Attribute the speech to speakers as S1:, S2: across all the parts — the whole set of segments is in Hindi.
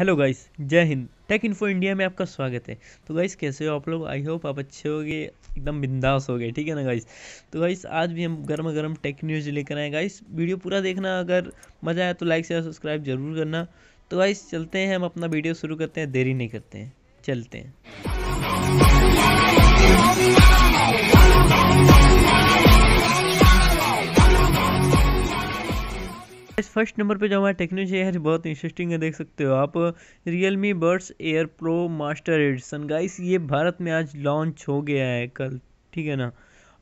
S1: हेलो गाइस जय हिंद टेक इन्फो इंडिया में आपका स्वागत है तो गाइस कैसे हो आप लोग आई होप आप अच्छे हो गए एकदम बिंदास हो गए ठीक है ना गाइस तो गाइस आज भी हम गर्म गर्म टेक न्यूज़ लेकर आए गाइस वीडियो पूरा देखना अगर मज़ा आया तो लाइक शेयर सब्सक्राइब जरूर करना तो गाइस चलते हैं हम अपना वीडियो शुरू करते हैं देरी नहीं करते हैं चलते हैं इस फर्स्ट नंबर पे जो हमारा टेक्नोलॉजी है बहुत इंटरेस्टिंग है देख सकते हो आप Realme Buds Air Pro Master Edition guys ये भारत में आज लॉन्च हो गया है कल ठीक है ना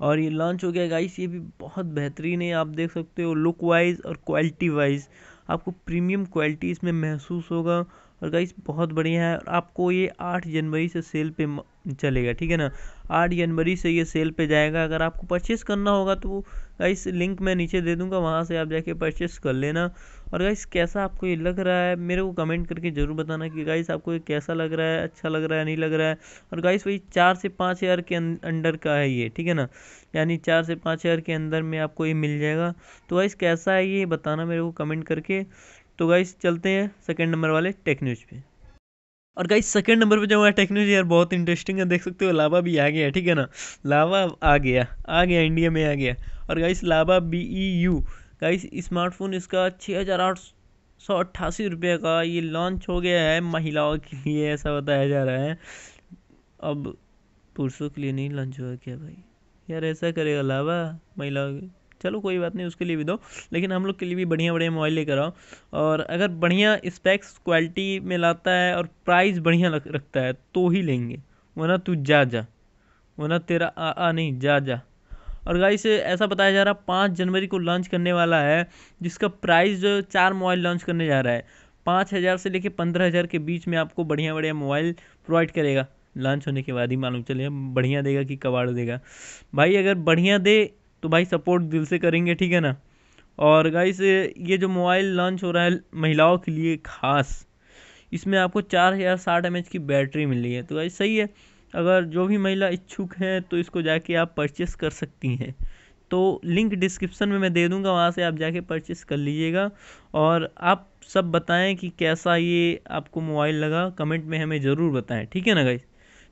S1: और ये लॉन्च हो गया गाइस ये भी बहुत बेहतरीन है आप देख सकते हो लुक वाइज और क्वालिटी वाइज आपको प्रीमियम क्वालिटी इसमें महसूस होगा और गाइस बहुत बढ़िया है और आपको ये आठ जनवरी से सेल पे चलेगा ठीक है ना आठ जनवरी से ये सेल पे जाएगा अगर आपको परचेस करना होगा तो गाइस लिंक मैं नीचे दे दूंगा वहाँ से आप जाके परचेस कर लेना और गाइस कैसा आपको ये लग रहा है मेरे को कमेंट करके ज़रूर बताना कि गाइस आपको ये कैसा लग रहा है अच्छा लग रहा है नहीं लग रहा है और गाइस वही चार से पाँच हज़ार के अंडर का है ये ठीक है ना यानी चार से पाँच हज़ार के अंदर में आपको ये मिल जाएगा तो गाइस कैसा है ये बताना मेरे को कमेंट करके तो गाइस चलते हैं सेकेंड नंबर वाले टेक न्यूज़ और गाइस सेकंड नंबर पे जो हमारा टेक्नोलॉजी यार बहुत इंटरेस्टिंग है देख सकते हो लावा भी आ गया ठीक है ना लावा आ गया आ गया इंडिया में आ गया और guys Lava B E U guys smartphone इसका छः हज़ार आठ सौ अट्ठासी रुपये का ये लॉन्च हो गया है महिलाओं के लिए ऐसा बताया जा रहा है अब पुरुषों के लिए नहीं लॉन्च हुआ क्या भाई यार ऐसा करेगा लावा महिलाओं के चलो कोई बात नहीं उसके लिए भी दो लेकिन हम लोग के लिए भी बढ़िया बढ़िया मोबाइल लेकर आओ और अगर बढ़िया स्पेक्स क्वालिटी में लाता है और प्राइस बढ़िया रखता है तो ही लेंगे वरना तू जा जा वरना तेरा आ, आ नहीं जा जा और गाइस ऐसा बताया जा रहा है पाँच जनवरी को लॉन्च करने वाला है जिसका प्राइस जो चार मोबाइल लॉन्च करने जा रहा है पाँच हज़ार से लेकर पंद्रह हज़ार के बीच में आपको बढ़िया बढ़िया मोबाइल प्रोवाइड करेगा लॉन्च होने के बाद ही मालूम चले बढ़िया देगा कि कबाड़ देगा भाई अगर बढ़िया दे तो भाई सपोर्ट दिल से करेंगे ठीक है ना और गाइस ये जो मोबाइल लॉन्च हो रहा है महिलाओं के लिए खास इसमें आपको चार हज़ार साठ एम की बैटरी मिल रही है तो गाइस सही है अगर जो भी महिला इच्छुक हैं तो इसको जाके आप परचेस कर सकती हैं तो लिंक डिस्क्रिप्शन में मैं दे दूंगा वहाँ से आप जाके परचेस कर लीजिएगा और आप सब बताएं कि कैसा ये आपको मोबाइल लगा कमेंट में हमें ज़रूर बताएं ठीक है ना गाइस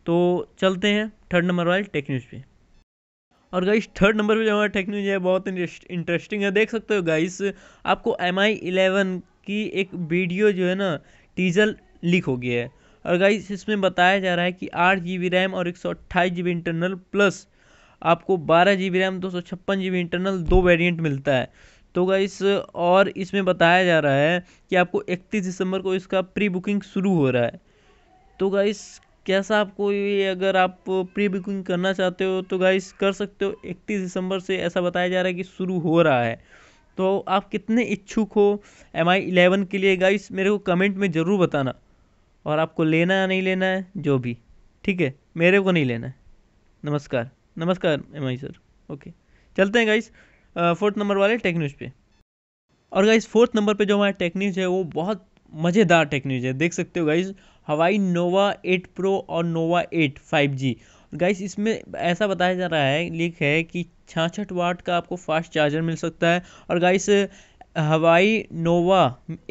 S1: तो चलते हैं थर्ड नंबर वाले टेक्न्यूज पे और गाइस थर्ड नंबर पे जो हमारा टेक न्यूज है बहुत इंटरेस्टिंग है देख सकते हो गाइस आपको एम आई इलेवन की एक वीडियो जो है ना टीजर लीक हो गया है और गाइस इसमें बताया जा रहा है कि आठ जी बी रैम और एक सौ अट्ठाईस जी बी इंटरनल प्लस आपको बारह जी बी रैम दो सौ छप्पन जी बी इंटरनल दो वेरियंट मिलता है तो गाइस और इसमें बताया जा रहा है कि आपको इकतीस दिसंबर को इसका प्री बुकिंग शुरू हो रहा है तो गाइस कैसा आपको ये अगर आप प्री बुकिंग करना चाहते हो तो गाइस कर सकते हो इकतीस दिसंबर से ऐसा बताया जा रहा है कि शुरू हो रहा है तो आप कितने इच्छुक हो एम आई इलेवन के लिए गाइस मेरे को कमेंट में ज़रूर बताना और आपको लेना है नहीं लेना है जो भी ठीक है मेरे को नहीं लेना है नमस्कार नमस्कार एम आई सर ओके चलते हैं गाइस फोर्थ नंबर वाले टेक्न्यूज पे और गाइस फोर्थ नंबर पे जो हमारा टेक्न्यूज है वो बहुत मज़ेदार टेक्नोलॉजी है देख सकते हो गाइज हवाई नोवा एट प्रो और Nova eight five G guys इसमें ऐसा बताया जा रहा है लिख है कि छाछठ वाट का आपको फास्ट चार्जर मिल सकता है और गाइस हवाई नोवा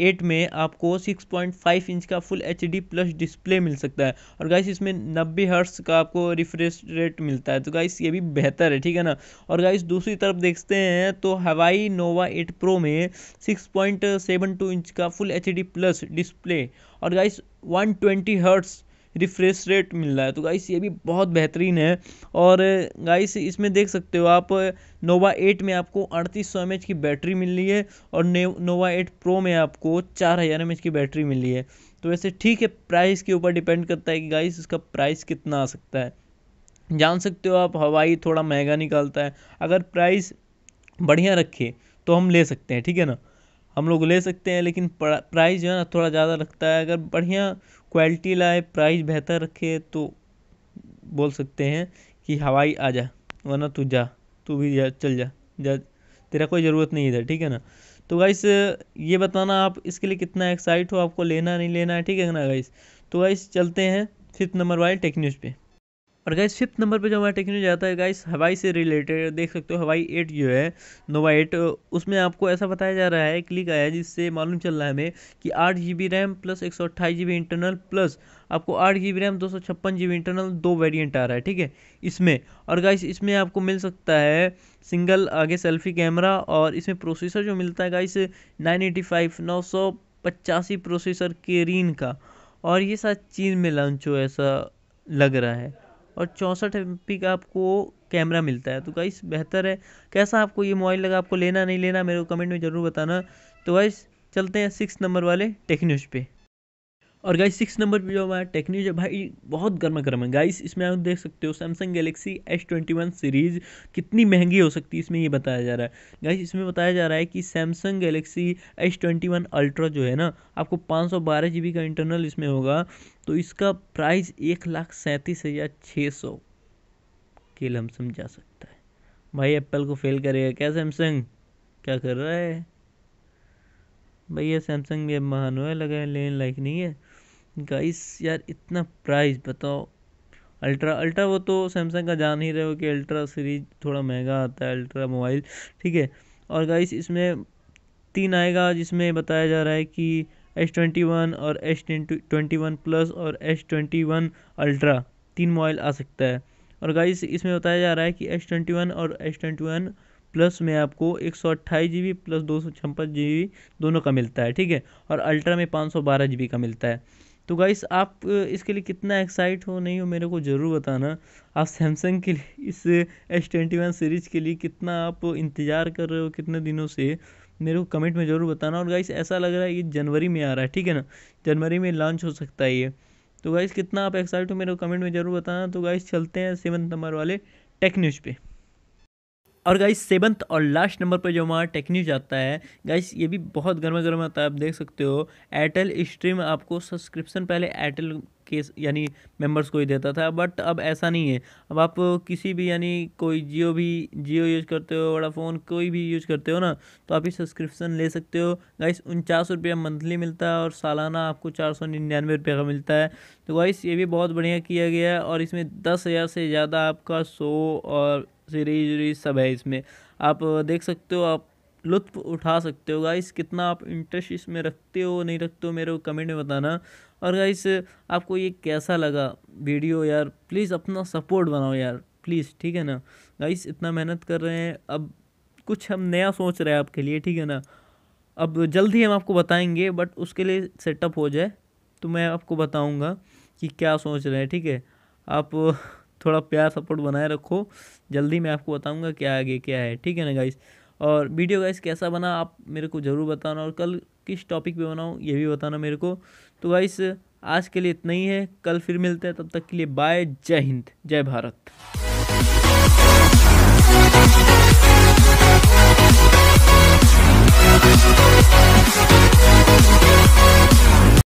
S1: एट में आपको 6.5 इंच का फुल एच प्लस डिस्प्ले मिल सकता है और गाइस इसमें 90 हर्ट्स का आपको रिफ्रेश रेट मिलता है तो गाइस ये भी बेहतर है ठीक है ना और गाइस दूसरी तरफ देखते हैं तो हवाई नोवा एट प्रो में 6.72 इंच का फुल एच प्लस डिस्प्ले और गाइस 120 हर्ट्स रिफ़्रेश रेट मिल रहा है तो गाइस ये भी बहुत बेहतरीन है और गाइस इसमें देख सकते हो आप नोवा एट में आपको अड़तीस सौ की बैटरी मिल रही है और नोवा एट प्रो में आपको चार हज़ार की बैटरी मिल रही है तो वैसे ठीक है प्राइस के ऊपर डिपेंड करता है कि गाइस इसका प्राइस कितना आ सकता है जान सकते हो आप हवाई थोड़ा महंगा निकालता है अगर प्राइस बढ़िया रखे तो हम ले सकते हैं ठीक है ना हम लोग ले सकते हैं लेकिन प्राइस जो है ना थोड़ा ज़्यादा लगता है अगर बढ़िया क्वालिटी लाए प्राइस बेहतर रखे तो बोल सकते हैं कि हवाई आ जा वरना तू जा तू भी जा चल जा जा तेरा कोई ज़रूरत नहीं इधर ठीक है ना तो गाइस ये बताना आप इसके लिए कितना एक्साइट हो आपको लेना नहीं लेना है ठीक है ना गाइस तो गाइस चलते हैं फिफ्थ नंबर वाले टेक्न्यूज़ पर पे और गाइस फिफ्थ नंबर पे जो हमारा टेक्नोलॉजी आता है गाइस हवाई से रिलेटेड देख सकते हो हवाई एट जो है नोवा एट उसमें आपको ऐसा बताया जा रहा है क्लिक आया जिससे मालूम चल रहा है हमें कि आठ जी बी रैम प्लस एक सौ अट्ठाईस जी बी इंटरनल प्लस आपको आठ जी बी रैम दो सौ छप्पन जी बी इंटरनल दो वेरियंट आ रहा है ठीक है इसमें और गाइस इसमें आपको मिल सकता है सिंगल आगे सेल्फी कैमरा और इसमें प्रोसेसर जो मिलता है गाइस नाइन एटी फाइव नौ सौ पचासी प्रोसेसर केरीन का और ये सारी चीज़ में लॉन्च हो ऐसा लग रहा है और चौंसठ एम पी का आपको कैमरा मिलता है तो गाइस बेहतर है कैसा आपको ये मोबाइल लगा आपको लेना नहीं लेना मेरे को कमेंट में ज़रूर बताना तो गाइस चलते हैं सिक्स नंबर वाले टेक्न्यूज पे और गाइस सिक्स नंबर पे जो हमारा टेक्न्यूज है भाई बहुत गर्मा गर्म है गाइस इसमें आप देख सकते हो Samsung Galaxy S twenty one series कितनी महंगी हो सकती है इसमें ये बताया जा रहा है गाइस इसमें बताया जा रहा है कि Samsung Galaxy S twenty one Ultra जो है ना आपको पाँच सौ बारह जी बी का इंटरनल इसमें होगा तो इसका प्राइस एक लाख सैंतीस हज़ार छः सौ के लमसम जा सकता है भाई एप्पल को फेल करेगा क्या सैमसंग क्या कर रहा है भैया सैमसंग भी अब महान है लगा है लेने लायक नहीं है गाइस यार इतना प्राइस बताओ अल्ट्रा अल्ट्रा वो तो सैमसंग का जान ही रहे हो कि अल्ट्रा सीरीज थोड़ा महंगा आता है अल्ट्रा मोबाइल ठीक है और गाइस इसमें तीन आएगा जिसमें बताया जा रहा है कि एच ट्वेंटी वन और एच ट्वेंटी वन प्लस और एच ट्वेंटी वन अल्ट्रा तीन मोबाइल आ सकता है और गाइस इसमें बताया जा रहा है कि एच ट्वेंटी वन और एच ट्वेंटी वन प्लस में आपको एक सौ अट्ठाईस जी बी प्लस दो सौ छप्पन जी बी दोनों का मिलता है ठीक है और अल्ट्रा में पाँच सौ बारह जी बी का मिलता है तो गाइस आप इसके लिए कितना एक्साइट हो नहीं हो मेरे को ज़रूर बताना आप सैमसंग के लिए इस एस ट्वेंटी वन सीरीज़ के लिए कितना आप इंतज़ार कर रहे हो कितने दिनों से मेरे को कमेंट में ज़रूर बताना और गाइस ऐसा लग रहा है ये जनवरी में आ रहा है ठीक है ना जनवरी में लॉन्च हो सकता है ये तो गाइस कितना आप एक्साइट हो मेरे को कमेंट में ज़रूर बताना तो गाइस चलते हैं सेवन नंबर वाले टेक न्यूज़ पे और गाइस सेवंथ और लास्ट नंबर पर जो हमारा टेक्न्यूज आता है गाइस ये भी बहुत गर्मा गर्म आता है आप देख सकते हो एयरटेल स्ट्रीम आपको सब्सक्रिप्शन पहले एयरटेल के यानी मेंबर्स को ही देता था बट अब ऐसा नहीं है अब आप किसी भी यानी कोई जियो भी जियो यूज़ करते हो वोडाफोन कोई भी यूज़ करते हो ना तो आप ये सब्सक्रिप्शन ले सकते हो गाइस उनचास रुपया मंथली मिलता है और सालाना आपको चार सौ निन्यानवे रुपये का मिलता है तो गाइस ये भी बहुत बढ़िया किया गया है और इसमें दस हज़ार से ज़्यादा आपका सो और सीरीज वीरीज सब है इसमें आप देख सकते हो आप लुत्फ उठा सकते हो गाइस कितना आप इंटरेस्ट इसमें रखते हो नहीं रखते हो मेरे को कमेंट में बताना और गाइस आपको ये कैसा लगा वीडियो यार प्लीज़ अपना सपोर्ट बनाओ यार प्लीज़ ठीक है ना गाइस इतना मेहनत कर रहे हैं अब कुछ हम नया सोच रहे हैं आपके लिए ठीक है ना अब जल्द ही हम आपको बताएंगे बट उसके लिए सेटअप हो जाए तो मैं आपको बताऊँगा कि क्या सोच रहे हैं ठीक है आप थोड़ा प्यार सपोर्ट बनाए रखो जल्दी मैं आपको बताऊँगा क्या आगे क्या है ठीक है ना गाइस और वीडियो गाइस कैसा बना आप मेरे को ज़रूर बताना और कल किस टॉपिक पे बनाऊँ ये भी बताना मेरे को तो गाइस आज के लिए इतना ही है कल फिर मिलते हैं तब तक के लिए बाय जय हिंद जय भारत